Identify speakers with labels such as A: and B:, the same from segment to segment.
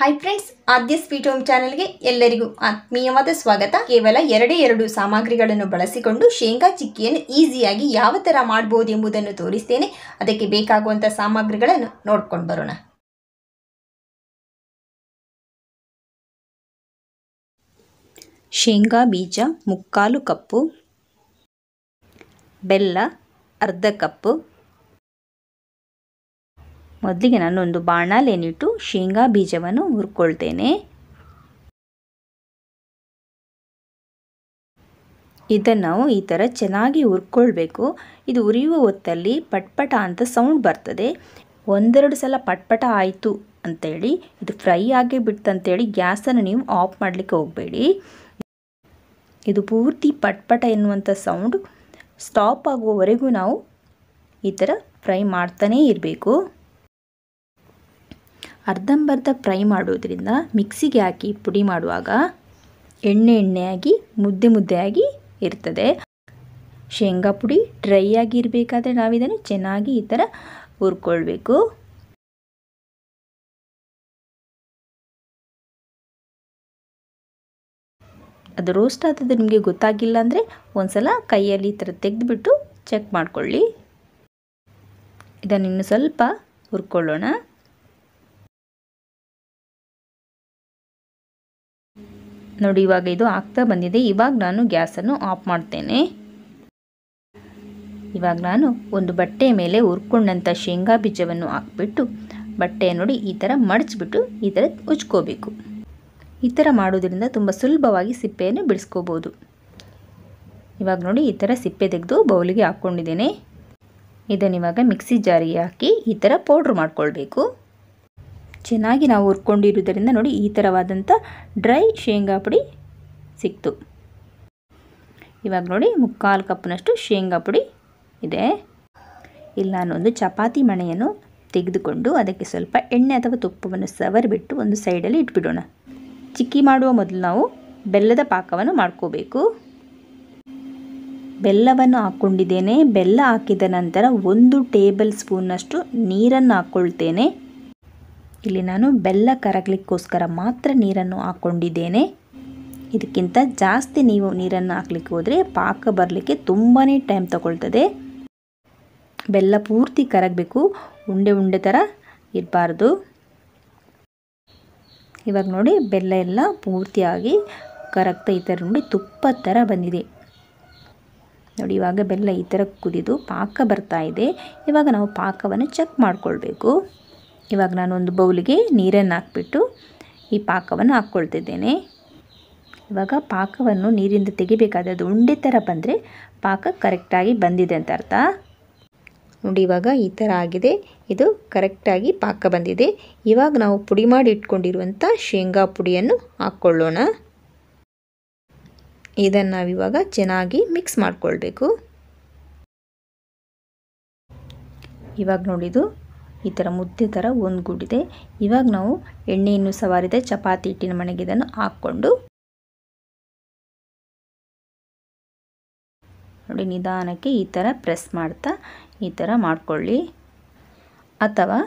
A: hi friends Aadya sweet home ಚಾನಲ್ಗೆ ಎಲ್ಲರಿಗೂ ಆತ್ಮೀಯವಾದ ಸ್ವಾಗತ ಕೇವಲ ಎರಡೇ ಎರಡು ಸಾಮಗ್ರಿಗಳನ್ನು ಬಳಸಿಕೊಂಡು ಶೇಂಗಾ ಚಿಕ್ಕಿಯನ್ನು ಈಸಿಯಾಗಿ ಯಾವ ಥರ ಮಾಡ್ಬೋದು ಎಂಬುದನ್ನು ತೋರಿಸ್ತೇನೆ ಅದಕ್ಕೆ ಬೇಕಾಗುವಂಥ ಸಾಮಗ್ರಿಗಳನ್ನು ನೋಡ್ಕೊಂಡು ಬರೋಣ ಶೇಂಗಾ ಬೀಜ ಮುಕ್ಕಾಲು ಕಪ್ಪು ಬೆಲ್ಲ ಅರ್ಧ ಕಪ್ಪು ಮೊದಲಿಗೆ ನಾನೊಂದು ಬಾಣಲೆನಿಟ್ಟು ಶೇಂಗಾ ಬೀಜವನ್ನು ಹುರ್ಕೊಳ್ತೇನೆ ಇದನ್ನು ನಾವು ಈ ಥರ ಚೆನ್ನಾಗಿ ಹುರ್ಕೊಳ್ಬೇಕು ಇದು ಉರಿಯುವ ಹೊತ್ತಲ್ಲಿ ಪಟ್ಪಟ ಅಂತ ಸೌಂಡ್ ಬರ್ತದೆ ಒಂದೆರಡು ಸಲ ಪಟ್ಪಟ ಆಯಿತು ಅಂತೇಳಿ ಇದು ಫ್ರೈ ಆಗಿ ಬಿಡ್ತಂತೇಳಿ ಗ್ಯಾಸನ್ನು ನೀವು ಆಫ್ ಮಾಡಲಿಕ್ಕೆ ಹೋಗಬೇಡಿ ಇದು ಪೂರ್ತಿ ಪಟ್ಪಟ ಎನ್ನುವಂಥ ಸೌಂಡ್ ಸ್ಟಾಪ್ ಆಗುವವರೆಗೂ ನಾವು ಈ ಥರ ಫ್ರೈ ಮಾಡ್ತಾನೇ ಇರಬೇಕು ಅರ್ಧಂಬರ್ಧ ಫ್ರೈ ಮಾಡೋದ್ರಿಂದ ಮಿಕ್ಸಿಗೆ ಹಾಕಿ ಪುಡಿ ಮಾಡುವಾಗ ಎಣ್ಣೆ ಎಣ್ಣೆಯಾಗಿ ಮುದ್ದೆ ಮುದ್ದೆಯಾಗಿ ಇರ್ತದೆ ಶೇಂಗಾ ಪುಡಿ ಡ್ರೈ ಆಗಿರಬೇಕಾದ್ರೆ ನಾವಿದನ್ನು ಚೆನ್ನಾಗಿ ಈ ಥರ ಹುರ್ಕೊಳ್ಬೇಕು ಅದು ರೋಸ್ಟ್ ಆದದ್ದು ನಿಮಗೆ ಗೊತ್ತಾಗಿಲ್ಲ ಅಂದರೆ ಒಂದ್ಸಲ ಕೈಯಲ್ಲಿ ಈ ಥರ ತೆಗೆದುಬಿಟ್ಟು ಚೆಕ್ ಮಾಡಿಕೊಳ್ಳಿ ಇದನ್ನು ಇನ್ನು ಸ್ವಲ್ಪ ಹುರ್ಕೊಳ್ಳೋಣ ನೋಡಿ ಇವಾಗ ಇದು ಆಗ್ತಾ ಬಂದಿದೆ ಇವಾಗ ನಾನು ಗ್ಯಾಸನ್ನು ಆಫ್ ಮಾಡ್ತೇನೆ ಇವಾಗ ನಾನು ಒಂದು ಬಟ್ಟೆ ಮೇಲೆ ಉರ್ಕೊಂಡಂಥ ಶೇಂಗಾ ಬೀಜವನ್ನು ಹಾಕ್ಬಿಟ್ಟು ಬಟ್ಟೆ ನೋಡಿ ಈ ಥರ ಮಡಚ್ಬಿಟ್ಟು ಈ ಥರ ಉಜ್ಕೋಬೇಕು ಈ ಥರ ಮಾಡೋದ್ರಿಂದ ತುಂಬ ಸುಲಭವಾಗಿ ಸಿಪ್ಪೆಯನ್ನು ಬಿಡಿಸ್ಕೋಬೋದು ಇವಾಗ ನೋಡಿ ಈ ಥರ ಸಿಪ್ಪೆ ತೆಗೆದು ಬೌಲಿಗೆ ಹಾಕ್ಕೊಂಡಿದ್ದೇನೆ ಇವಾಗ ಮಿಕ್ಸಿ ಜಾರಿಗೆ ಹಾಕಿ ಈ ಥರ ಪೌಡ್ರ್ ಮಾಡ್ಕೊಳ್ಬೇಕು ಚೆನ್ನಾಗಿ ನಾವು ಹುರ್ಕೊಂಡಿರೋದರಿಂದ ನೋಡಿ ಈ ಥರವಾದಂಥ ಡ್ರೈ ಶೇಂಗಾ ಪುಡಿ ಸಿಕ್ತು ಇವಾಗ ನೋಡಿ ಮುಕ್ಕಾಲು ಕಪ್ನಷ್ಟು ಶೇಂಗಾ ಪುಡಿ ಇದೆ ಇಲ್ಲಿ ಒಂದು ಚಪಾತಿ ಮಣೆಯನ್ನು ತೆಗೆದುಕೊಂಡು ಅದಕ್ಕೆ ಸ್ವಲ್ಪ ಎಣ್ಣೆ ಅಥವಾ ತುಪ್ಪವನ್ನು ಸವರಿಬಿಟ್ಟು ಒಂದು ಸೈಡಲ್ಲಿ ಇಟ್ಬಿಡೋಣ ಚಿಕ್ಕಿ ಮಾಡುವ ಮೊದಲು ನಾವು ಬೆಲ್ಲದ ಪಾಕವನ್ನು ಮಾಡ್ಕೋಬೇಕು ಬೆಲ್ಲವನ್ನು ಹಾಕ್ಕೊಂಡಿದ್ದೇನೆ ಬೆಲ್ಲ ಹಾಕಿದ ನಂತರ ಒಂದು ಟೇಬಲ್ ಸ್ಪೂನ್ನಷ್ಟು ನೀರನ್ನು ಹಾಕ್ಕೊಳ್ತೇನೆ ಇಲ್ಲಿ ನಾನು ಬೆಲ್ಲ ಕರಗಲಿಕ್ಕೋಸ್ಕರ ಮಾತ್ರ ನೀರನ್ನು ಹಾಕ್ಕೊಂಡಿದ್ದೇನೆ ಇದಕ್ಕಿಂತ ಜಾಸ್ತಿ ನೀವು ನೀರನ್ನು ಹಾಕ್ಲಿಕ್ಕೆ ಹೋದರೆ ಪಾಕ ಬರಲಿಕ್ಕೆ ತುಂಬಾ ಟೈಮ್ ತಗೊಳ್ತದೆ ಬೆಲ್ಲ ಪೂರ್ತಿ ಕರಗಬೇಕು ಉಂಡೆ ಉಂಡೆ ಥರ ಇರಬಾರ್ದು ಇವಾಗ ನೋಡಿ ಬೆಲ್ಲ ಎಲ್ಲ ಪೂರ್ತಿಯಾಗಿ ಕರಗ್ತಾ ಈ ಥರ ನೋಡಿ ತುಪ್ಪ ಥರ ಬಂದಿದೆ ನೋಡಿ ಇವಾಗ ಬೆಲ್ಲ ಈ ಥರ ಕುದಿದು ಪಾಕ ಬರ್ತಾ ಇದೆ ಇವಾಗ ನಾವು ಪಾಕವನ್ನು ಚೆಕ್ ಮಾಡಿಕೊಳ್ಬೇಕು ಇವಾಗ ನಾನೊಂದು ಬೌಲಿಗೆ ನೀರನ್ನು ಹಾಕ್ಬಿಟ್ಟು ಈ ಪಾಕವನ್ನು ಹಾಕ್ಕೊಳ್ತಿದ್ದೇನೆ ಇವಾಗ ಪಾಕವನ್ನು ನೀರಿಂದ ತೆಗಿಬೇಕಾದ ಅದು ಉಂಡೆ ಥರ ಬಂದರೆ ಪಾಕ ಕರೆಕ್ಟಾಗಿ ಬಂದಿದೆ ಅಂತ ಅರ್ಥ ನೋಡಿ ಇವಾಗ ಈ ಥರ ಆಗಿದೆ ಇದು ಕರೆಕ್ಟಾಗಿ ಪಾಕ ಬಂದಿದೆ ಇವಾಗ ನಾವು ಪುಡಿ ಮಾಡಿ ಇಟ್ಕೊಂಡಿರುವಂಥ ಶೇಂಗಾ ಪುಡಿಯನ್ನು ಹಾಕ್ಕೊಳ್ಳೋಣ ಇದನ್ನು ನಾವಿವಾಗ ಚೆನ್ನಾಗಿ ಮಿಕ್ಸ್ ಮಾಡಿಕೊಳ್ಬೇಕು ಇವಾಗ ನೋಡಿದು ಈ ಥರ ಮುದ್ದೆ ಥರ ಒಂದು ಗುಡಿದೆ ಇವಾಗ ನಾವು ಎಣ್ಣೆಯನ್ನು ಸವಾರಿದೆ ಚಪಾತಿ ಹಿಟ್ಟಿನ ಮನೆಗೆ ಇದನ್ನು ಹಾಕ್ಕೊಂಡು ನೋಡಿ ನಿಧಾನಕ್ಕೆ ಈ ಥರ ಪ್ರೆಸ್ ಮಾಡ್ತಾ ಈ ಥರ ಮಾಡಿಕೊಳ್ಳಿ ಅಥವಾ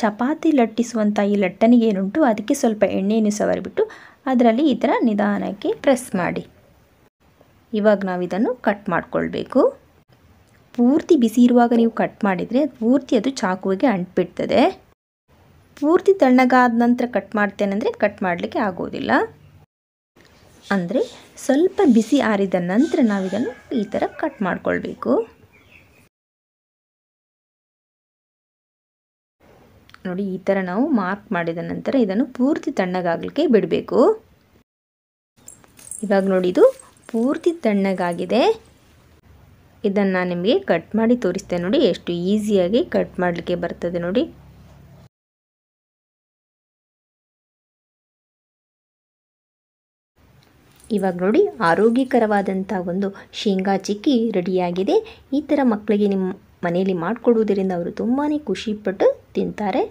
A: ಚಪಾತಿ ಲಟ್ಟಿಸುವಂಥ ಈ ಲಟ್ಟನಿಗೆ ಏನುಂಟು ಅದಕ್ಕೆ ಸ್ವಲ್ಪ ಎಣ್ಣೆಯನ್ನು ಸವರಿಬಿಟ್ಟು ಅದರಲ್ಲಿ ಈ ಥರ ನಿಧಾನಕ್ಕೆ ಪ್ರೆಸ್ ಮಾಡಿ ಇವಾಗ ನಾವು ಇದನ್ನು ಕಟ್ ಮಾಡಿಕೊಳ್ಬೇಕು ಪೂರ್ತಿ ಬಿಸಿ ಇರುವಾಗ ನೀವು ಕಟ್ ಮಾಡಿದರೆ ಪೂರ್ತಿ ಅದು ಚಾಕುವಿಗೆ ಅಂಟ್ಬಿಡ್ತದೆ ಪೂರ್ತಿ ತಣ್ಣಗಾದ ನಂತರ ಕಟ್ ಮಾಡ್ತೇನೆಂದರೆ ಕಟ್ ಮಾಡಲಿಕ್ಕೆ ಆಗೋದಿಲ್ಲ ಅಂದರೆ ಸ್ವಲ್ಪ ಬಿಸಿ ಆರಿದ ನಂತರ ನಾವಿದನ್ನು ಈ ಥರ ಕಟ್ ಮಾಡಿಕೊಳ್ಬೇಕು ನೋಡಿ ಈ ಥರ ನಾವು ಮಾರ್ಕ್ ಮಾಡಿದ ನಂತರ ಇದನ್ನು ಪೂರ್ತಿ ತಣ್ಣಗಾಗಲಿಕ್ಕೆ ಬಿಡಬೇಕು ಇವಾಗ ನೋಡಿ ಇದು ಪೂರ್ತಿ ತಣ್ಣಗಾಗಿದೆ ಇದನ್ನು ನಿಮಗೆ ಕಟ್ ಮಾಡಿ ತೋರಿಸ್ತೇನೆ ನೋಡಿ ಎಷ್ಟು ಈಸಿಯಾಗಿ ಕಟ್ ಮಾಡಲಿಕ್ಕೆ ಬರ್ತದೆ ನೋಡಿ ಇವಾಗ ನೋಡಿ ಆರೋಗ್ಯಕರವಾದಂಥ ಒಂದು ಶೇಂಗಾ ಚಿಕ್ಕಿ ರೆಡಿಯಾಗಿದೆ ಈ ಥರ ಮಕ್ಕಳಿಗೆ ನಿಮ್ಮ ಮನೆಯಲ್ಲಿ ಮಾಡಿಕೊಡುವುದರಿಂದ ಅವರು ತುಂಬಾ ಖುಷಿಪಟ್ಟು ತಿಂತಾರೆ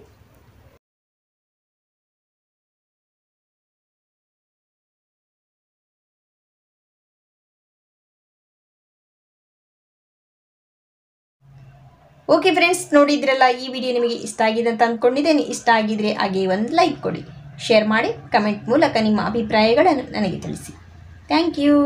A: ಓಕೆ ಫ್ರೆಂಡ್ಸ್ ನೋಡಿದ್ರಲ್ಲ ಈ ವಿಡಿಯೋ ನಿಮಗೆ ಇಷ್ಟ ಆಗಿದೆ ಅಂತ ಅಂದ್ಕೊಂಡಿದ್ದೇನೆ ಇಷ್ಟ ಆಗಿದ್ರೆ ಹಾಗೆ ಒಂದು ಲೈಕ್ ಕೊಡಿ ಶೇರ್ ಮಾಡಿ ಕಮೆಂಟ್ ಮೂಲಕ ನಿಮ್ಮ ಅಭಿಪ್ರಾಯಗಳನ್ನು ನನಗೆ ತಿಳಿಸಿ ಥ್ಯಾಂಕ್ ಯು